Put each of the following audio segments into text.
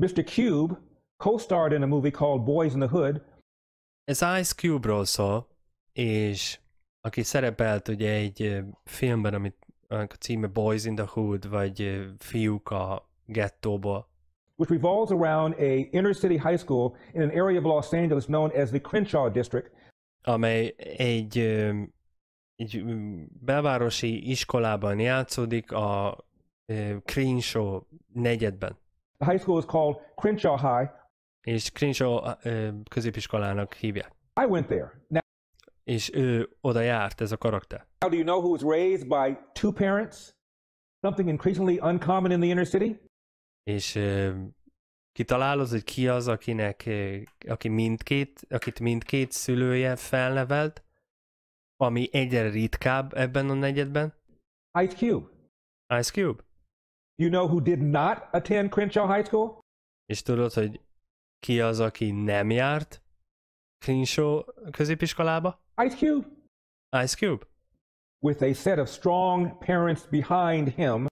Mr. Cube co-starred in a movie called Boys in the Hood. Ez Ice Cube-ról szól, és aki szerepelt ugye egy filmben, amit a címe Boys in the Hood, vagy Fiúk a gettóból. Which revolves around a inner city high school in an area of Los Angeles known as the Crenshaw District. Amely egy, egy belvárosi iskolában játszódik a Crenshaw negyedben. The high school is called Crenshaw High. És Crenshaw uh, középiskolának hívják. I went there. Now, és ő oda járt, ez a karakter. How do you know who was raised by two parents? Something increasingly uncommon in the inner city. És uh, kitalálod, hogy ki az, akinek, aki mindkét, akit mindkét szülője felnevelt, ami egyre ritkább ebben a negyedben. Ice Cube. Ice Cube. You know who did not attend Crenshaw High School? És tudod, hogy ki az, aki nem járt Crenshaw középiskolába? Ice Cube. Ice Cube. With a set of strong parents behind him.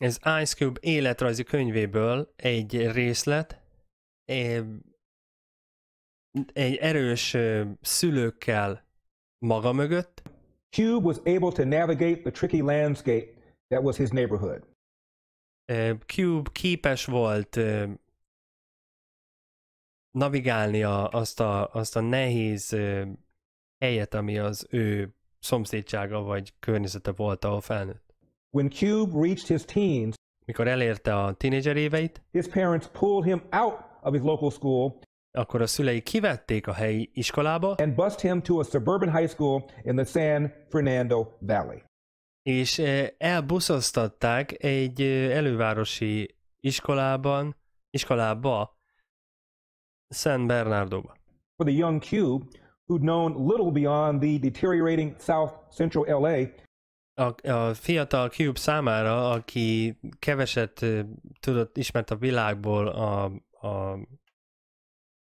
Ez Ice Cube életrajzi könyvéből egy részlet, eh, egy erős eh, szülőkkel maga mögött. Cube was able to navigate the tricky landscape that was his neighborhood. Cube képes volt navigálni a, azt, a, azt a nehéz helyet, ami az ő szomszédsága vagy környezete volt, ahol felnőtt. When Cube reached his teens, mikor elérte a tínédzser éveit, his parents pulled him out of his local school akkor a szülei kivették a helyi iskolába, and bust him to a suburban high school in the San Fernando Valley és eh, elbuszoztatták egy eh, elővárosi iskolában, iskolába, San Bernardoba. For the young Q, who'd known little beyond the deteriorating South Central LA, a, a fiatal Cube számára, aki keveset eh, tudott, ismert a világból a, a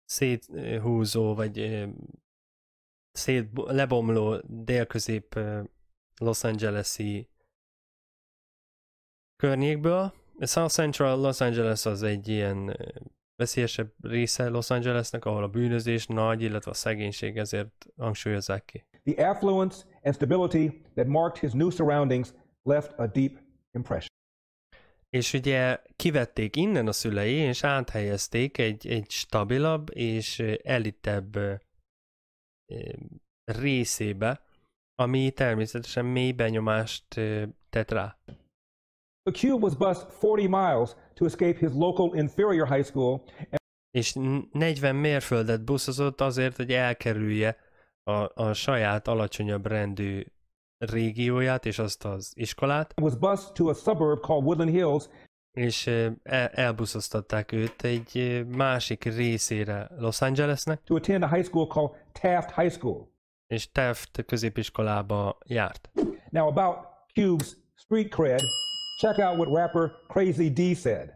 széthúzó, vagy szét lebomló délközép Los Angeles-i környékből. South Central Los Angeles az egy ilyen veszélyesebb része Los Angelesnek, ahol a bűnözés nagy, illetve a szegénység ezért hangsúlyozzák ki. The affluence and stability that marked his new surroundings left a deep impression. És ugye kivették innen a szülei, és áthelyezték egy, egy stabilabb és elitebb részébe ami természetesen mély benyomást tett rá. The Cube was bused 40 miles to escape his local inferior high school. And... És 40 mérföldet buszozott azért, hogy elkerülje a, a saját alacsonyabb rendű régióját és azt az iskolát. It was bused to a suburb called Woodland Hills. És el, elbuszoztatták őt egy másik részére Los Angelesnek. To attend a high school called Taft High School és Teft középiskolába járt. Now about Cube's street cred, check out what rapper Crazy D said.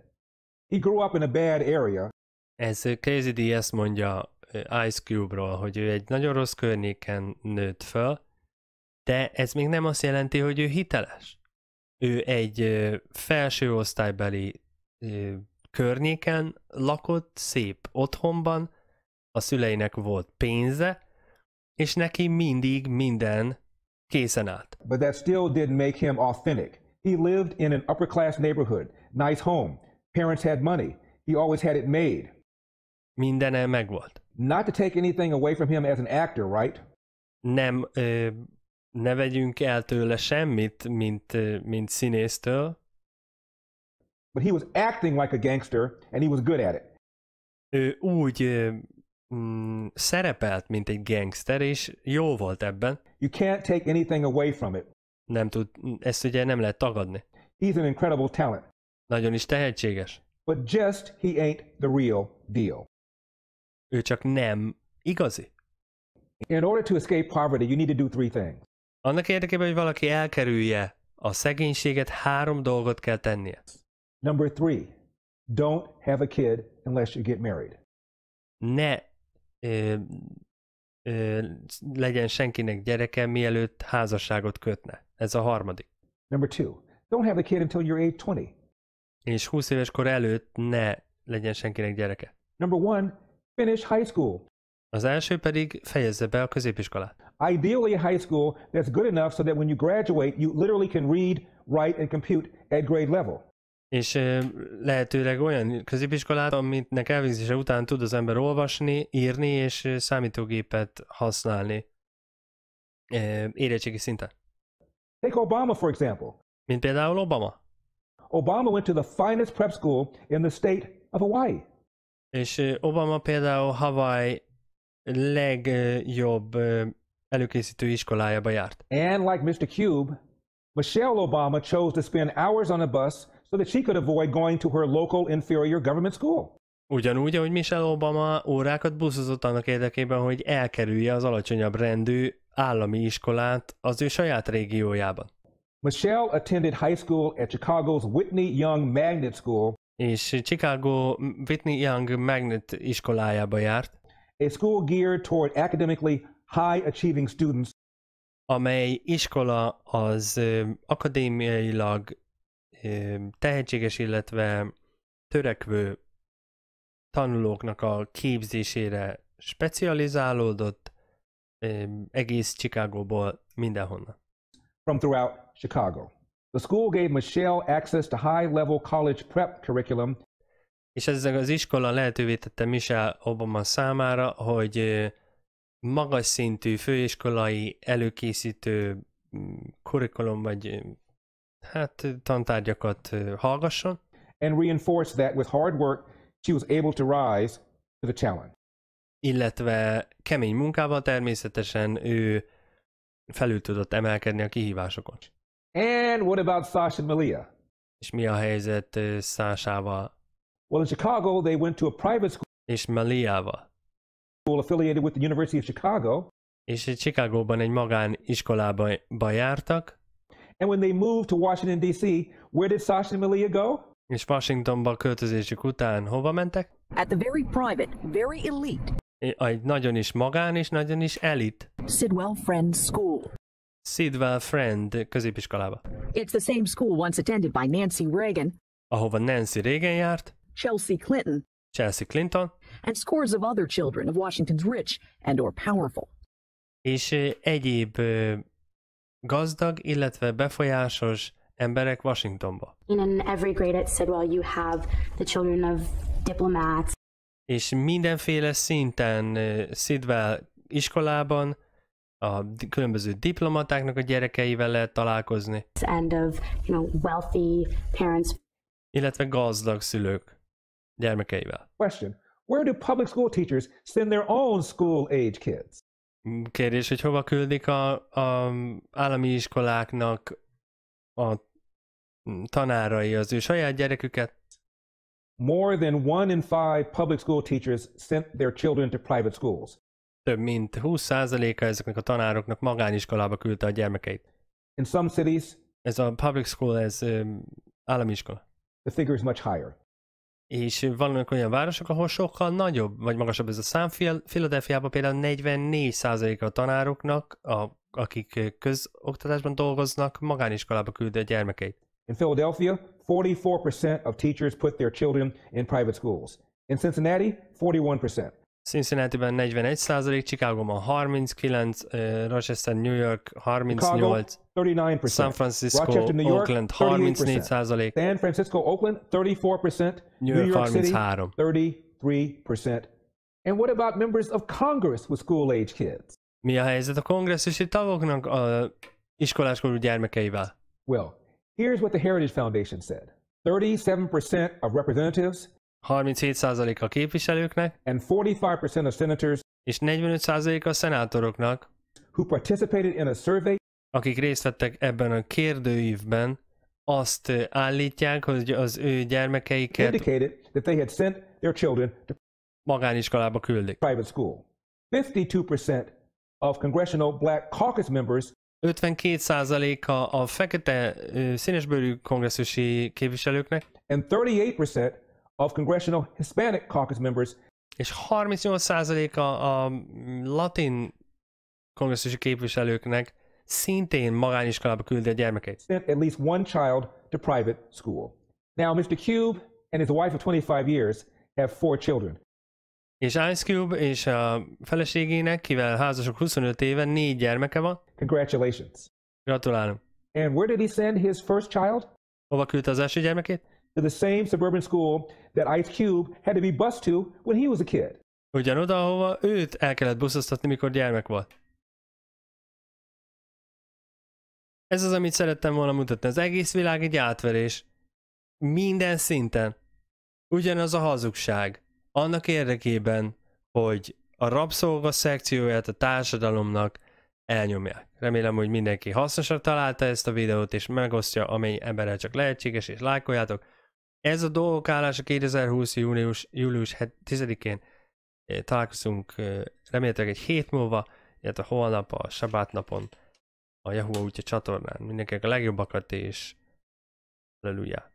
He grew up in a bad area. Ez Crazy D ezt mondja eh, Ice Cube-ról, hogy ő egy nagyon rossz környéken nőtt föl, de ez még nem azt jelenti, hogy ő hiteles. Ő egy eh, felső osztálybeli eh, környéken lakott, szép otthonban, a szüleinek volt pénze, és neki mindig minden készen állt. But that still didn't make him authentic. He lived in an upper class neighborhood, nice home, parents had money, he always had it made. Mindene megvolt. Not to take anything away from him as an actor, right? Nem, ö, ne vegyünk el tőle semmit, mint, mint színésztől. But he was acting like a gangster, and he was good at it. Ő úgy mm, szerepelt, mint egy gangster, és jó volt ebben. You can't take anything away from it. Nem tud, ezt ugye nem lehet tagadni. He's an incredible talent. Nagyon is tehetséges. But just he ain't the real deal. Ő csak nem igazi. In order to escape poverty, you need to do three things. Annak érdekében, hogy valaki elkerülje a szegénységet, három dolgot kell tennie. Number three, don't have a kid unless you get married. Ne ö, ö, legyen senkinek gyereke, mielőtt házasságot kötne. Ez a harmadik. Number two, don't have a kid until you're age 20. És 20 éves kor előtt ne legyen senkinek gyereke. Number one, finish high school. Az első pedig fejezze be a középiskolát. Ideally a high school that's good enough so that when you graduate, you literally can read, write and compute at grade level és lehetőleg olyan középiskolát, amit nek elvégzése után tud az ember olvasni, írni és számítógépet használni érettségi szinten. Take Obama, for example. Mint például Obama. Obama went to the finest prep school in the state of Hawaii. És Obama például Hawaii legjobb előkészítő iskolájába járt. And like Mr. Cube, Michelle Obama chose to spend hours on a bus so that she could avoid going to her local inferior government school. Ugyanúgy, ahogy Michelle Obama órákat buszozott annak érdekében, hogy elkerülje az alacsonyabb rendű állami iskolát az ő saját régiójában. Michelle attended high school at Chicago's Whitney Young Magnet School. És Chicago Whitney Young Magnet iskolájába járt. A school geared toward academically high achieving students. Amely iskola az akadémiailag tehetséges, illetve törekvő tanulóknak a képzésére specializálódott egész Chicagóból mindenhonnan. From throughout Chicago. The school gave Michelle access to high-level college prep curriculum. És ezzel az iskola lehetővé tette Michelle Obama számára, hogy magas szintű főiskolai előkészítő kurikulum mm, vagy hát tantárgyakat hallgasson. And reinforce that with hard work she was able to rise to the challenge. Illetve kemény munkával természetesen ő felül tudott emelkedni a kihívásokon. And what about Sasha and Malia? És mi a helyzet uh, Well, in Chicago they went to a private school. És Maliával. School affiliated with the University of Chicago. És Chicagóban egy iskolába jártak. And when they moved to Washington D.C., where did Sasha and Malia go? És Washingtonba költözésük után hova mentek? At the very private, very elite. Egy nagyon is magán és nagyon is elit. Sidwell Friends School. Sidwell Friend középiskolába. It's the same school once attended by Nancy Reagan. Ahova Nancy Reagan járt. Chelsea Clinton. Chelsea Clinton. And scores of other children of Washington's rich and or powerful. És eh, egyéb eh, gazdag, illetve befolyásos emberek Washingtonba. És mindenféle szinten Sidwell iskolában a különböző diplomatáknak a gyerekeivel lehet találkozni. And of, you know, wealthy parents. Illetve gazdag szülők gyermekeivel. Question. Where do public school teachers send their own school age kids? kérdés, hogy hova küldik a, a állami iskoláknak a tanárai az ő saját gyereküket? More than one in five public school teachers sent their children to private schools. Több mint 20%-a ezeknek a tanároknak magániskolába küldte a gyermekeit. In some cities, ez a public school, ez um, állami iskola. The figure is much higher és vannak olyan városok, ahol sokkal nagyobb, vagy magasabb ez a szám. Philadelphiában például 44% a tanároknak, a, akik közoktatásban dolgoznak, magániskolába küldi a gyermekeit. In Philadelphia, 44% of teachers put their children in private schools. In Cincinnati, 41%. Cincinnati-ben 41%, Chicago-ban 39, Rochester, New York 38, Chicago, San Francisco, Rochester, New York, Oakland 34%, San Francisco, Oakland 34%, New, York, New York 33%. City 33%. And what about members of Congress with school-age kids? Mi a helyzet a kongresszusi tagoknak a iskoláskorú gyermekeivel? Well, here's what the Heritage Foundation said. 37% of representatives 37% a képviselőknek, and 45% of senators és 45% a szenátoroknak, who participated in a survey, akik részt vettek ebben a kérdőívben, azt állítják, hogy az ő gyermekeiket that they had sent their children to magániskolába küldik. 52% of congressional black caucus members 52%-a a fekete színesbőrű kongresszusi képviselőknek, and of Congressional Hispanic Caucus members. És 38%-a a latin kongresszusi képviselőknek szintén magániskolába küldi a gyermekeit. At least one child to private school. Now, Mr. Cube and his wife of 25 years have four children. És Ice Cube és a feleségének, kivel házasok 25 éve, négy gyermeke van. Congratulations. Gratulálom. And where did he send his first child? Hova küldte az első gyermekét? to the same suburban school that Ice Cube had to be bused to when he was a kid. Ugyanoda, ahova őt el kellett buszoztatni, mikor gyermek volt. Ez az, amit szerettem volna mutatni. Az egész világ egy átverés. Minden szinten. Ugyanaz a hazugság. Annak érdekében, hogy a rabszolga szekcióját a társadalomnak elnyomják. Remélem, hogy mindenki hasznosra találta ezt a videót, és megosztja, amely emberrel csak lehetséges, és lájkoljátok. Ez a dolgok állása 2020. június, július 10-én eh, találkozunk eh, remélhetőleg egy hét múlva, illetve holnap a sabát napon a Yahoo útja csatornán. Mindenkinek a legjobbakat és Hallelujah.